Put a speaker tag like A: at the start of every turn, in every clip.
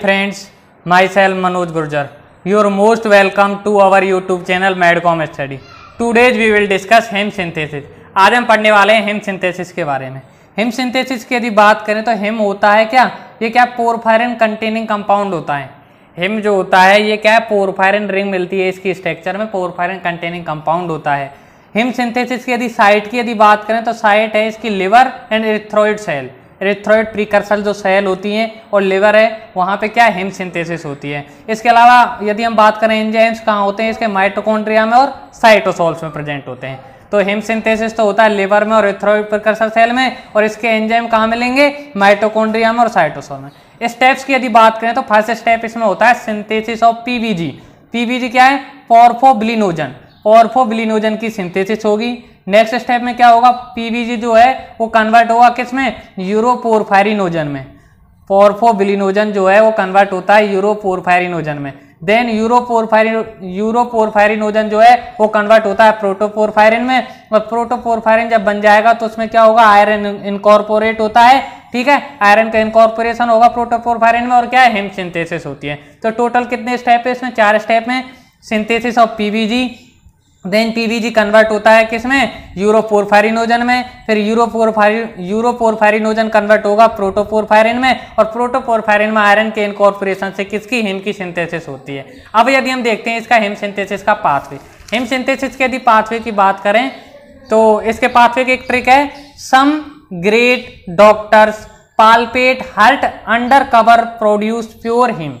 A: friends myself Manoj Gurjar you are most welcome to our YouTube channel Medcom Study today's we will discuss heme synthesis आज हम पढ़ने वाले हैं him synthesis के बारे में हिम सिंथेसिस की यदि बात करें तो हिम होता है क्या ये क्या पोरफायरन कंटेनिंग कंपाउंड होता है हिम जो होता है ये क्या है पोरफायरन रिंग मिलती है इसकी स्ट्रक्चर में पोरफायरन कंटेनिंग कंपाउंड होता है हिम सिंथेसिस की यदि साइट की यदि बात करें तो साइट है इसकी liver and erythroid cell erythroid precursor जो सेल होती हैं और लिवर है वहाँ पे क्या हिम सिंथेसिस होती है इसके अलावा यदि हम बात करें एंजाइम्स कहाँ होते हैं इसके माइटोकॉन्ड्रिया में और साइटोसोल्स में प्रेजेंट होते हैं तो हिम सिंथेसिस तो होता है लिवर में और एरिथ्रॉयड प्रीकर्सल सेल में और इसके एंजाइम कहाँ मिलेंगे माइटोकॉन्ड्रिया में और साइटोसोल में स्टेप्स की यदि बात करें तो फर्स्ट स्टेप इसमें होता है सिंथेसिस ऑफ पीबीजी पीबीजी क्या है पॉर्फोब्लिनोजन पॉर्फोब्लिनोजन की सिंथेसिस होगी नेक्स्ट स्टेप में क्या होगा पीबीजी जो है वो कन्वर्ट होगा किस में यूरोपोरफायरिनोजन में पोर्फोबिलिनोजन जो है वो कन्वर्ट होता है यूरोपोरफायरिनोजन में देन यूरोपोरफायरिन यूरोपोरफायरिनोजन जो है वो कन्वर्ट होता है प्रोटोपोरफायरिन में और प्रोटोपोरफायरिन जब बन जाएगा तो उसमें क्या होगा आयरन इनकॉर्पोरेट होता है ठीक है आयरन का इनकॉर्पोरेशन होगा प्रोटोपोरफायरिन में और क्या है हिम सिंथेसिस होती है तो टोटल कितने स्टेप है इसमें चार स्टेप में synthesis of PBG then PBG convert होता है किसमें यूरोपोरफायरिनोजन में फिर यूरोपोरफायरिन यूरोपोरफायरिनोजन कन्वर्ट होगा प्रोटोपोरफायरिन में और प्रोटोपोरफायरिन में आयरन के इनकॉर्पोरेशन से किसकी हिम की सिंथेसिस होती है अब यदि हम देखते हैं इसका हिम सिंथेसिस का पाथवे हिम सिंथेसिस के यदि पाथवे की बात करें तो इसके पाथवे की एक ट्रिक है some great doctors palpate heart under cover produce pure heme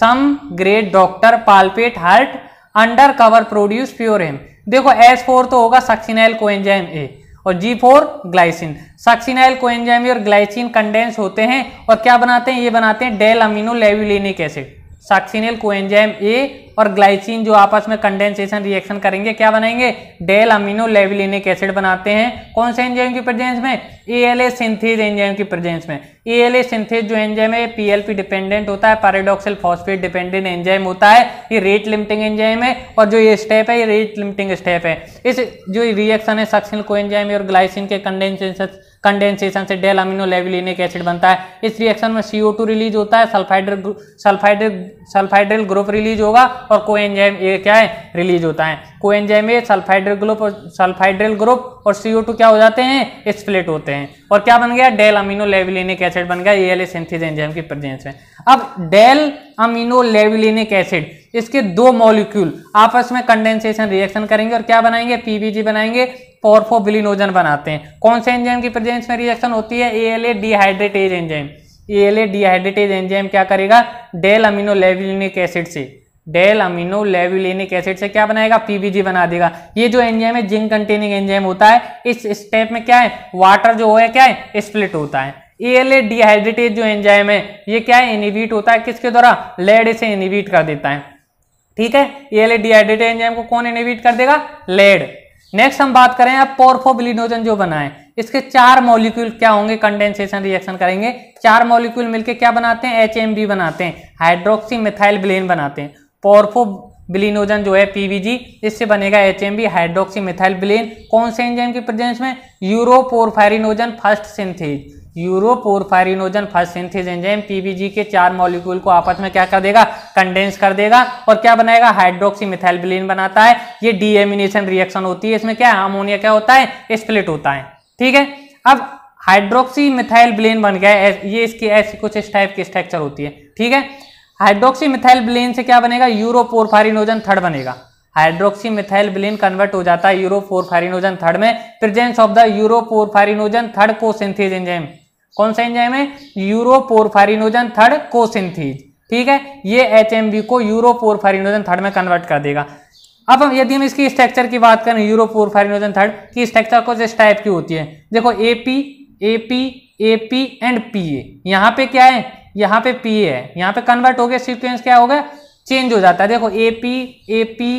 A: some great doctor palpate heart under cover produce pure M देखो एस फोर तो होगा सक्सिनाइल कोएंजाइम ए और G four glycine succinyl coenzyme और glycine condense होते हैं और क्या बनाते हैं ये बनाते हैं delta amino levulinic acid succinyl coenzyme A और ग्लाइसिन जो आपस में कंडेंसेशन रिएक्शन करेंगे क्या बनाएंगे डेल अमीनो लेविलिनिक एसिड बनाते हैं कौन से एंजाइम की प्रेजेंस में A L A synthase enzyme की प्रेजेंस में ए एल ए सिंथेज जो एंजाइम है पीएलपी डिपेंडेंट होता है पैराडॉक्सल फॉस्फेट डिपेंडेंट एंजाइम होता है ये रेट लिमिटिंग एंजाइम है और जो ये स्टेप है ये रेट लिमिटिंग स्टेप है इस जो रिएक्शन है सक्सिन को और ग्लाइसिन के कंडेंसेशन कंडेंसेशन से डेल अमीनो लेविलिनिक एसिड बनता है इस रिएक्शन में सीओ टू रिलीज होता है sulphydryl sulphide sulphydryl group release होगा और कोएंजाइम ए क्या है रिलीज होता है कोएंजाइम ए सल्फाइड्र ग्रुप और ग्रुप और सीओ टू क्या हो जाते हैं स्प्लिट होते हैं और क्या बन गया डेल अमीनो लेविलिनिक एसिड बन गया ए एल एंजाइम की प्रेजेंस में अब डेल अमीनो लेविलिनिक एसिड इसके दो मॉलिक्यूल आपस में कंडेंसेशन रिएक्शन करेंगे और क्या बनाएंगे पीबीजी बनाएंगे पोर्फोबिलिनोजन बनाते हैं कौन से एंजाइम की प्रेजेंस में रिएक्शन होती है ALA dehydratase enzyme ALA dehydratase enzyme क्या करेगा डेल अमीनो लेविलिनिक एसिड से डेल अमीनो लेविलिनिक एसिड से क्या बनाएगा पीबीजी बना देगा ये जो एंजाइम है जिंक कंटेनिंग एंजाइम होता है इस स्टेप में क्या है वाटर जो है क्या है स्प्लिट होता है एएलए डिहाइड्रेटेज जो एंजाइम है ये क्या है इनिवीट होता है किसके द्वारा लेड इसे इनिवीट कर देता है ठीक है एएलए डिहाइड्रेटेड एंजाइम को कौन इनिवीट कर देगा लेड नेक्स्ट हम बात करें अब पोर्फोबिलिनोजन जो बना है इसके चार मॉलिक्यूल क्या होंगे कंडेंसेशन रिएक्शन करेंगे चार मॉलिक्यूल मिलके क्या बनाते हैं एच बनाते हैं हाइड्रोक्सी मिथाइल ब्लेन बनाते हैं पोर्फो बिलिनोजन जो है पीवीजी इससे बनेगा H M B hydroxy methyl bilane कौन से एंजाइम की प्रेजेंस में uroporphyrinogen first synthase uroporphyrinogen first synthase enzyme PBG के चार मॉलिक्यूल को आपस में क्या कर देगा कंडेंस कर देगा और क्या बनाएगा हाइड्रोक्सी मिथाइलबिलीन बनाता है ये डीएमिनेशन रिएक्शन होती है इसमें क्या है अमोनिया क्या होता है स्प्लिट होता है ठीक है अब हाइड्रोक्सी मिथाइल ब्लेन बन गया है ये इसकी ऐसी कुछ इस टाइप की स्ट्रक्चर होती है ठीक है हाइड्रोक्सी मिथाइल ब्लेन से क्या बनेगा यूरोपोरफारिनोजन थर्ड बनेगा हाइड्रोक्सी मिथाइल बिलिन कन्वर्ट हो जाता है यूरोपोरफाइरिनोजन थर्ड में presence of the uroporphyrinogen third cosynthase enzyme कौन सा एंजाइम है यूरोपोरफाइरिनोजन थर्ड को ठीक है ये एच को बी को फाइरिनोजन थर्ड में कन्वर्ट कर देगा अब हम यदि हम इसकी स्ट्रक्चर की बात करें यूरोपोरफाइरिनोजन थर्ड की स्ट्रक्चर कुछ इस टाइप की होती है देखो A P A P A P and P A यहाँ पे क्या है यहाँ पे पी ए है यहाँ पे कन्वर्ट हो गया सीक्वेंस क्या हो गया चेंज हो जाता है देखो A P A P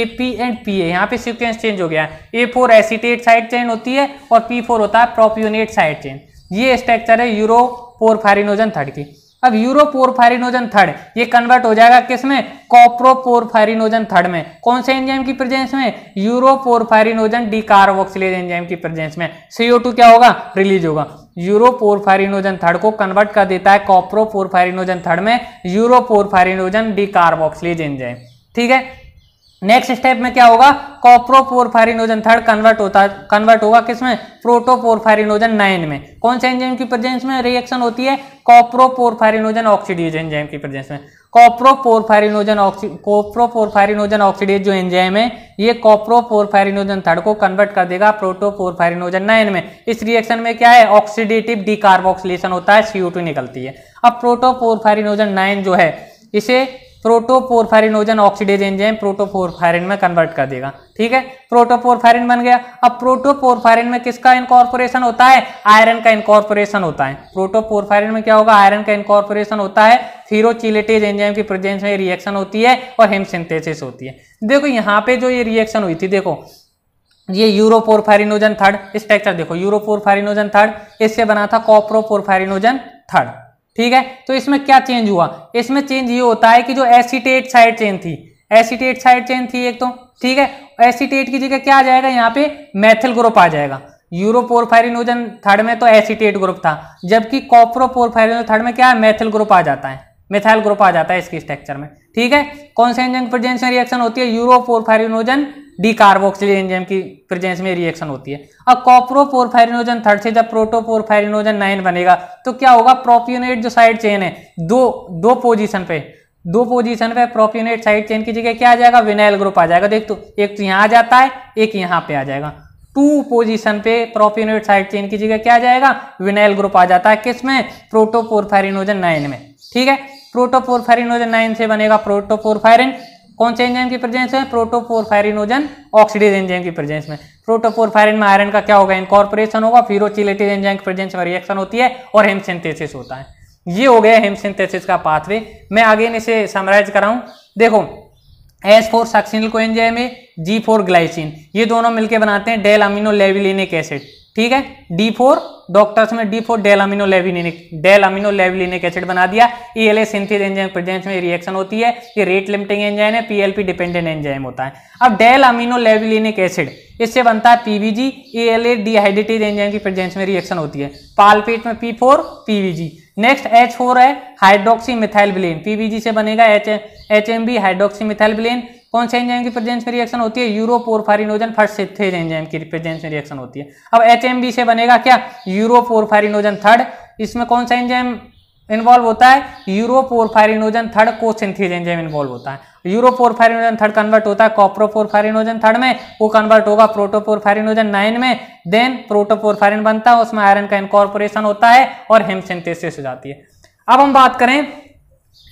A: A P and P A यहाँ पे सिक्वेंस चेंज हो गया है A four acetate side chain होती है और पी फोर होता है प्रोप्यूनेट साइड चेन ये स्ट्रक्चर है यूरो फोर फारिनोजन थर्ड की अब यूरोपोरफाइरिनोजन थर्ड ये कन्वर्ट हो जाएगा किसमें कॉप्रोपोरफाइरिनोजन थर्ड में कौन से एंजाइम की प्रेजेंस में यूरोपोरफाइरिनोजन कार्बोक्सिलेज एंजाइम की प्रेजेंस में सीओ टू क्या होगा रिलीज होगा यूरोपोरफाइरिनोजन थर्ड को कन्वर्ट कर देता है कॉप्रोपोरफाइरिनोजन थर्ड में यूरोपोरफाइरिनोजन कार्बोक्सिलेज एंजाइम ठीक है नेक्स्ट स्टेप में क्या होगा कॉप्रोपोरफाइरिनोजन थर्ड कन्वर्ट होता कन्वर्ट होगा किसमें प्रोटोपोरफाइरिनोजन नाइन में कौन से एंजाइम की प्रेजेंस में रिएक्शन होती है कॉप्रोपोरफाइरिनोजन ऑक्सीडेज एंजाइम की प्रेजेंस में कॉप्रोपोरफाइरिनोजन ऑक्सी कॉप्रोपोरफाइरिनोजन ऑक्सीडेज जो एंजाइम है ये कॉप्रोपोरफाइरिनोजन थर्ड को कन्वर्ट कर देगा प्रोटोपोरफाइरिनोजन नाइन में इस रिएक्शन में क्या है ऑक्सीडेटिव डिकार्बोक्सिलेशन होता है सीओ निकलती है अब प्रोटोपोरफाइरिनोजन नाइन जो है इसे प्रोटोपोरफायरिन ओजन ऑक्सीडेज एंजाइम प्रोटोपोरफायरिन में कन्वर्ट कर देगा ठीक है प्रोटोपोरफायरिन बन गया अब प्रोटोपोरफायरिन में किसका इनकॉर्पोरेशन होता है आयरन का इनकॉर्पोरेशन होता है प्रोटोपोरफायरिन में क्या होगा आयरन का इनकॉर्पोरेशन होता है थीरोचिलेटेज एंजाइम की प्रेजेंस में रिएक्शन होती है और हेम सिंथेसिस होती है देखो यहाँ पे जो ये रिएक्शन हुई थी देखो ये यूरोपोरफायरिनोजन थर्ड स्ट्रक्चर देखो यूरोपोरफायरिनोजन थर्ड इससे बना था कॉप्रोपोरफायरिनोजन थर्ड ठीक है तो इसमें क्या चेंज हुआ इसमें चेंज ये होता है कि जो एसीटेट साइड चेन थी एसीटेट साइड चेन थी एक तो ठीक है एसीटेट की जगह क्या आ जाएगा यहाँ पे मैथिल ग्रुप आ जाएगा यूरोपोरफेरिनोजन थर्ड में तो एसीटेट ग्रुप था जबकि कॉप्रोपोरफायरिनोजन थर्ड में क्या है मैथिल ग्रुप आ जाता है मिथाइल ग्रुप आ जाता है इसके स्ट्रक्चर में ठीक है कौन से एंजन प्रेजेंशन रिएक्शन होती है यूरोपोरफेरिनोजन डी कार्बोक्सिल एंजाइम की प्रेजेंस में रिएक्शन होती है अब कॉप्रोपोरफाइरिनोजन थर्ड से जब प्रोटोपोरफाइरिनोजन नाइन बनेगा तो क्या होगा प्रोपियोनेट जो साइड चेन है दो दो पोजीशन पे दो पोजीशन पे प्रोपियोनेट साइड चेन की जगह क्या आ जाएगा विनाइल ग्रुप आ जाएगा देख तो एक तो यहाँ आ जाता है एक यहाँ पे आ जाएगा टू पोजीशन पे प्रोपियोनेट साइड चेन की जगह क्या आ जाएगा विनाइल ग्रुप आ जाता है किसमें प्रोटोपोरफाइरिनोजन नाइन में ठीक है प्रोटोपोरफाइरिनोजन नाइन से बनेगा प्रोटोपोरफाइरिन कौन से एंजाइम की प्रेजेंस में प्रोटोपोरफायरिनोजन ऑक्सीडेज एंजाइम की प्रेजेंस में प्रोटोपोरफायरिन में आयरन का क्या होगा इनकॉर्पोरेशन होगा फिरोचिलेटिव एंजाइम की प्रेजेंस में रिएक्शन होती है और हेमसेंथेसिस होता है ये हो गया हेमसेंथेसिस का पाथवे मैं आगे इसे समराइज कराऊं देखो S four succinyl coenzyme है जी फोर ग्लाइसिन ये दोनों मिलकर बनाते हैं डेल अमिनो लेविलिनिक एसिड ठीक है डी फोर डॉक्टर्स में D four delta amino levulinic amino levulinic acid बना दिया E L A synthase enzyme presence में रिएक्शन होती है ये रेट लिमिटिंग एंजाइम है पीएलपी डिपेंडेंट एंजाइम होता है अब अमिनो लेविनिक एसिड इससे बनता है PBG E L A dehydrated enzyme की प्रेजेंस में रिएक्शन होती है पालपेट में P four PBG next H four है हाइड्रोक्सी मिथाइल ब्लेन पीवीजी से बनेगा H H M B hydroxy methyl bilane कौन से एंजाइम की प्रेजेंस में रिएक्शन होती है यूरोपोरफारिनोजन फर्स्ट से एंजाइम की प्रेजेंस में रिएक्शन होती है अब एच से बनेगा क्या यूरोपोरफारिनोजन थर्ड इसमें कौन सा एंजाइम इन्वॉल्व होता है uroporphyrinogen third cosynthase enzyme involve होता है यूरोपोरफारिनोजन थर्ड कन्वर्ट होता है कॉप्रोपोरफारिनोजन थर्ड में वो कन्वर्ट होगा प्रोटोपोरफारिनोजन नाइन में देन प्रोटोपोरफारिन बनता है उसमें आयरन का इनकॉर्पोरेशन होता है और हेम सिंथेसिस हो जाती है अब हम बात करें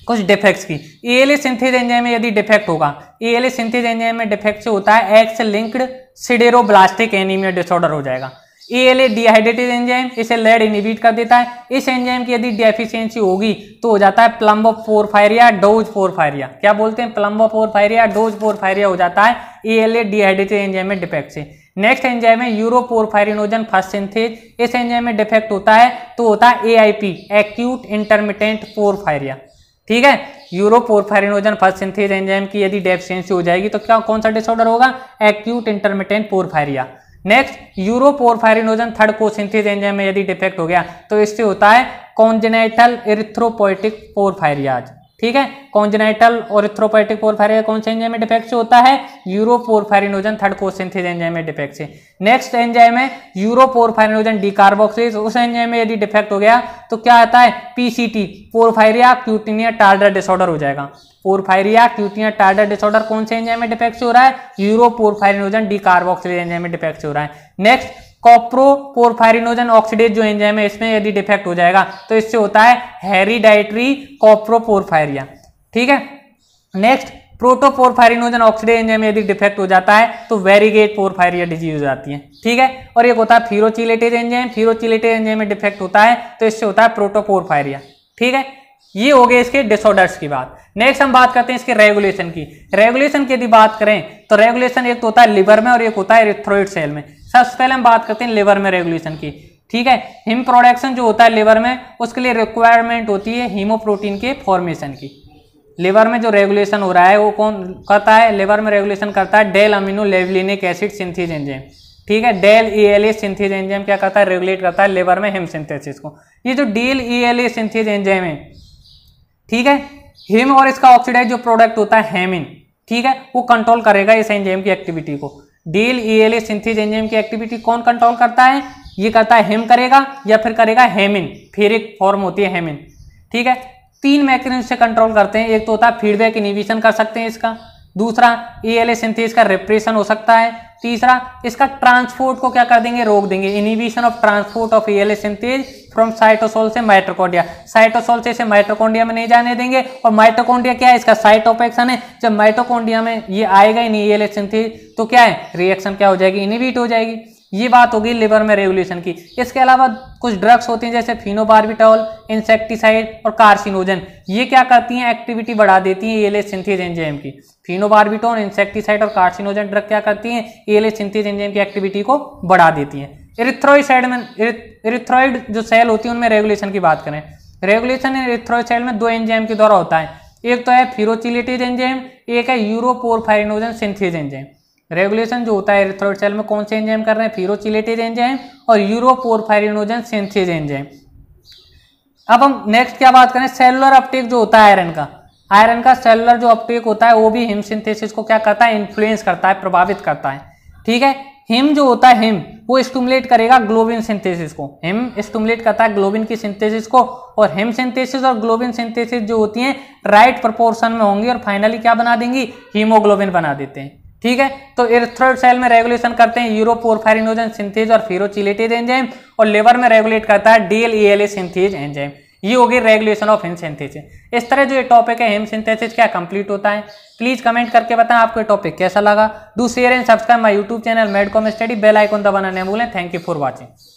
A: कुछ डिफेक्ट्स की A L A synthase enzyme में यदि डिफेक्ट होगा A L A synthase enzyme में डिफेक्ट से होता है X linked sideroblastic anaemia disorder हो जाएगा A L A dehydrated enzyme इसे लेड इनिबिट कर देता है इस एंजाइम की यदि डेफिशिएंसी होगी तो हो जाता है प्लम्बो फायरिया डोज फायरिया क्या बोलते हैं प्लम्बो फायरिया डोज फायरिया हो जाता है A L A dehydrated enzyme में डिफेक्ट से नेक्स्ट एंजाइम है यूरोपोरफायरिनोजन फर्स्ट सिंथेज इस एंजाइम में डिफेक्ट होता है तो होता है A I P acute intermittent porphyria ठीक है यूरोपोरफायरिनोजन फर्स्ट सिंथेज एंजाइम की यदि डेफिशिएंसी हो जाएगी तो क्या कौन सा डिसऑर्डर होगा acute intermittent porphyria next uroporphyrinogen third cosynthase enzyme में यदि डिफेक्ट हो गया तो इससे होता है कॉन्जेनेटल इरिथ्रोपोइटिक पोरफायरियाज ठीक है कॉन्जेनाइटल और इथ्रोपैटिक पोरफायरिया कौन से एंजाइम में डिफेक्ट होता है यूरोपोरफायरिनोजन थर्ड कोसिंथिस एंजाइम में डिफेक्ट है नेक्स्ट एंजाइम है यूरोपोरफायरिनोजन डिकार्बोक्सिस उस एंजाइम में यदि डिफेक्ट हो गया तो क्या आता है पीसीटी पोरफायरिया क्यूटिनिया टार्डर डिसऑर्डर हो जाएगा पोरफायरिया क्यूटिनिया टार्डर डिसऑर्डर कौन से एंजाइम में डिफेक्ट हो रहा है यूरोपोरफायरिनोजन डिकार्बोक्सिस एंजाइम में डिफेक्ट हो रहा है नेक्स्ट कॉप्रो पोरफायरिनोजन ऑक्सीडेज जो एंजाइम है इसमें यदि डिफेक्ट हो जाएगा तो इससे होता है हेरिडाइटरी कॉप्रोपोरफायरिया ठीक है नेक्स्ट प्रोटोपोरफायरिनोजन ऑक्सीडेज एंजाइम यदि डिफेक्ट हो जाता है तो वेरीगेट पोरफायरिया डिजीज हो जाती है ठीक है और एक होता है फीरोचिलेटेज एंजाइम फीरोचिलेटेज एंजाइम में डिफेक्ट होता है तो इससे होता है प्रोटोपोरफायरिया ठीक है ये हो गए इसके डिसऑर्डर्स की बात नेक्स्ट हम बात करते हैं इसके रेगुलेशन की रेगुलेशन की यदि बात करें तो रेगुलेशन एक तो होता है लिवर में और एक होता है एरिथ्रोइड सेल में सबसे पहले हम बात करते हैं लिवर में रेगुलेशन की ठीक है हिम प्रोडक्शन जो होता है लिवर में उसके लिए रिक्वायरमेंट होती है हीमोप्रोटीन के फॉर्मेशन की लिवर में जो रेगुलेशन हो रहा है वो कौन करता है लिवर में रेगुलेशन करता है delta amino levulinic acid synthase enzyme ठीक है delta E L A synthase enzyme क्या करता है रेगुलेट करता है लिवर में हिम सिंथेसिस को ये जो delta E L A synthase enzyme है ठीक है हिम और इसका ऑक्सीडाइज जो प्रोडक्ट होता है हेमिन ठीक है वो कंट्रोल करेगा इस एंजाइम की एक्टिविटी को डील ईएलए सिंथेज एंजाइम की एक्टिविटी कौन कंट्रोल करता है ये करता है हेम करेगा या फिर करेगा हेमिन फिर एक फॉर्म होती है हेमिन ठीक है तीन मैकेनिज्म से कंट्रोल करते हैं एक तो होता है फीडबैक इनिविशन कर सकते हैं इसका दूसरा ई सिंथेस का रिप्रेशन हो सकता है तीसरा इसका ट्रांसपोर्ट को क्या कर देंगे रोक देंगे inhibition of transport of E synthase from cytosol से माइट्रोकोडिया साइटोसोल से इसे माइट्रोकोडिया में नहीं जाने देंगे और माइट्रोकोडिया क्या है इसका साइट ऑपेक्शन है जब माइट्रोकोडिया में ये आएगा ही नहीं सिंथेज तो क्या है रिएक्शन क्या हो जाएगी इनिबिट हो जाएगी ये बात होगी लिवर में रेगुलेशन की इसके अलावा कुछ ड्रग्स होते हैं जैसे फिनोबार्बिटॉल इंसेक्टिसाइड और कार्सिनोजन ये क्या करती हैं एक्टिविटी बढ़ा देती हैं एल सिंथेज एंजाइम की फिनोबार्बिटोन इंसेक्टिसाइड और कार्सिनोजन ड्रग क्या करती हैं एले सिंथिस इंजन की एक्टिविटी को बढ़ा देती हैं इरिथ्रोइसाइड में इरिथ्रोइड जो सेल होती है उनमें रेगुलेशन की बात करें रेगुलेशन इरिथ्रोइसाइड में दो एंजाइम के द्वारा होता है एक तो है फिरोचिलेटेज एंजाइम एक है यूरोपोरफाइनोजन सिंथेज एंजाइम रेगुलेशन जो होता है इरिथ्रोइड सेल में कौन से एंजाइम कर रहे हैं फिरोचिलेटेज एंजाइम और यूरोपोरफाइरिनोजन सिंथेज एंजाइम अब हम नेक्स्ट क्या बात करें सेलुलर अपटेक जो होता है आयरन का आयरन का सेलुलर जो अपटेक होता है वो भी हिम सिंथेसिस को क्या करता है इन्फ्लुएंस करता है प्रभावित करता है ठीक है हिम जो होता है हिम वो स्टूमुलेट करेगा ग्लोबिन सिंथेसिस को हिम स्टूमुलेट करता है ग्लोबिन की सिंथेसिस को और हिम सिंथेसिस और ग्लोबिन सिंथेसिस जो होती हैं राइट प्रोपोर्शन में होंगी और फाइनली क्या बना देंगी हीमोग्लोबिन बना देते हैं ठीक है तो इर्थ्रोड सेल में रेगुलेशन करते हैं यूरोपोरफाइरिनोजन सिंथेज और फिरोचिलेटेज एंजाइम और लेवर में रेगुलेट करता है डीएलईएलए सिंथेज एंजाइम ये हो गई रेगुलेशन ऑफ हेम सिंथेसिस इस तरह जो ये टॉपिक है हेम सिंथेसिस क्या कंप्लीट होता है प्लीज कमेंट करके बताएं आपको ये टॉपिक कैसा लगा do share and subscribe my YouTube channel Medcom Study bell icon दबाना नहीं भूलें थैंक यू फॉर वॉचिंग